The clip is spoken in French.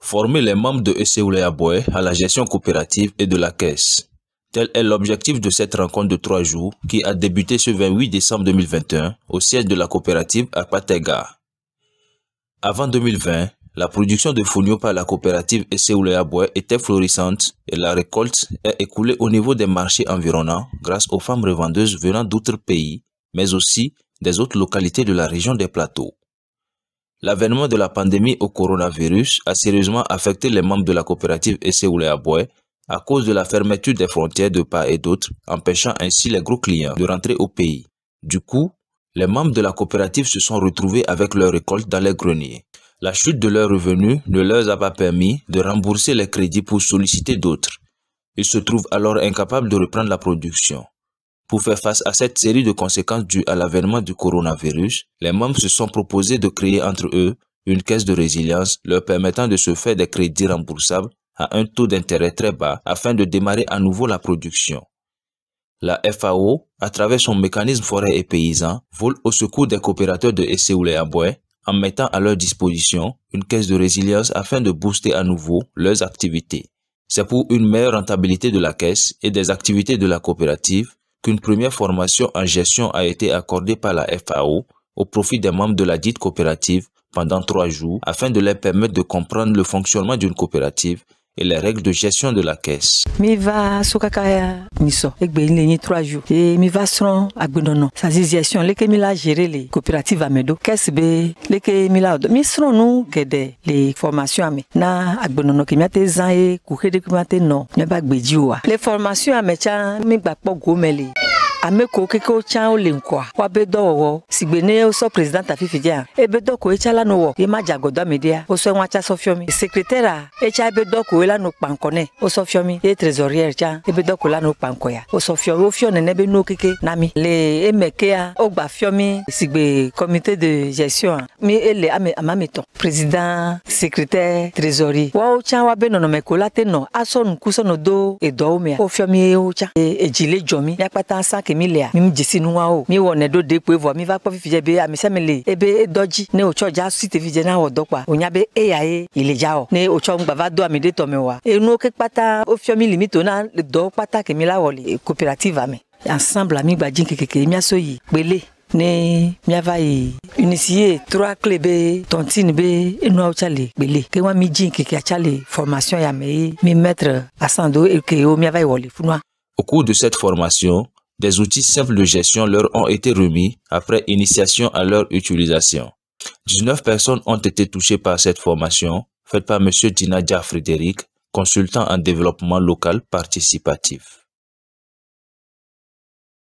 Former les membres de EC à la gestion coopérative et de la caisse. Tel est l'objectif de cette rencontre de trois jours qui a débuté ce 28 décembre 2021 au siège de la coopérative à Patega. Avant 2020, la production de fonio par la coopérative Esseouleaboué était florissante et la récolte est écoulée au niveau des marchés environnants grâce aux femmes revendeuses venant d'autres pays, mais aussi des autres localités de la région des plateaux. L'avènement de la pandémie au coronavirus a sérieusement affecté les membres de la coopérative Esseouleaboué à cause de la fermeture des frontières de part et d'autre, empêchant ainsi les gros clients de rentrer au pays. Du coup, les membres de la coopérative se sont retrouvés avec leur récolte dans les greniers. La chute de leurs revenus ne leur a pas permis de rembourser les crédits pour solliciter d'autres. Ils se trouvent alors incapables de reprendre la production. Pour faire face à cette série de conséquences dues à l'avènement du coronavirus, les membres se sont proposés de créer entre eux une caisse de résilience leur permettant de se faire des crédits remboursables à un taux d'intérêt très bas afin de démarrer à nouveau la production. La FAO, à travers son mécanisme forêt et paysan, vole au secours des coopérateurs de les aboué en mettant à leur disposition une caisse de résilience afin de booster à nouveau leurs activités. C'est pour une meilleure rentabilité de la caisse et des activités de la coopérative qu'une première formation en gestion a été accordée par la FAO au profit des membres de la dite coopérative pendant trois jours afin de leur permettre de comprendre le fonctionnement d'une coopérative et les règles de gestion de la caisse. miva sokaka ya eh, nisɔ egbe le ni trois jours ye miva srɔ̃ agbonono. Sa gestion leke mi la gérer les coopératives ame caisse be leke mi la do mi srɔ̃ nu geɖe les formations ame na agbenɔnɔ ke miate zã ye kuxe ɖe ke Ne nɔ miaƒe agbedzi oa le formation ame tsã e, mi gba po gomeli. Ameko ko keke wotsa wole ŋkɔa woabe dɔwɔwɔ sigbe ne wosɔ presidanta fifidza ebe dɔ ko etsa la no wɔ ye ma dza gɔdɔ ame ɖia wosɔ ŋua tsa sɔ fiɔ mi etsa ebe dɔ ko la no kpankɔ nɛ wosɔ fiɔ mi ye trésorière tsa ebe dɔ ko la no kpankɔ ya wosɔ fiɔ wofiɔ nene be nuwo keke na mi le eme kea wogba fiɔ mi sigbe comité de gestion mi ele ame amame tɔ président secrétaire trésorier woawo tsa woabe nɔnɔme ko la te nɔ asɔ nukusɔnɔ do edɔwo mea wofiɔ mi ye wotsa edzi le dzɔ mi miakpata sanke ke mi lea mi dzi si o mi wɔ ne mi va be ebe edɔ dzi ne wotsɔ dza si tefidze na wɔ dɔ kpa wonya be eya ye yele dza wɔ ne wotsɔ ŋgba va do ami ɖe wa enuwo ke kpata wofiɔ mi na do kpata ke mi la wɔ le coopérative ensemble ami gbadzi kekeke miaso yi pele ne miava yi trois clés be tontine be enuawo tsa le pele ke wa mi jin keke le formation ya me mi maître asando ke wo miava yi wɔ le au cours de cette formation des outils simples de gestion leur ont été remis après initiation à leur utilisation. 19 personnes ont été touchées par cette formation, faite par Monsieur Dinadia Frédéric, consultant en développement local participatif.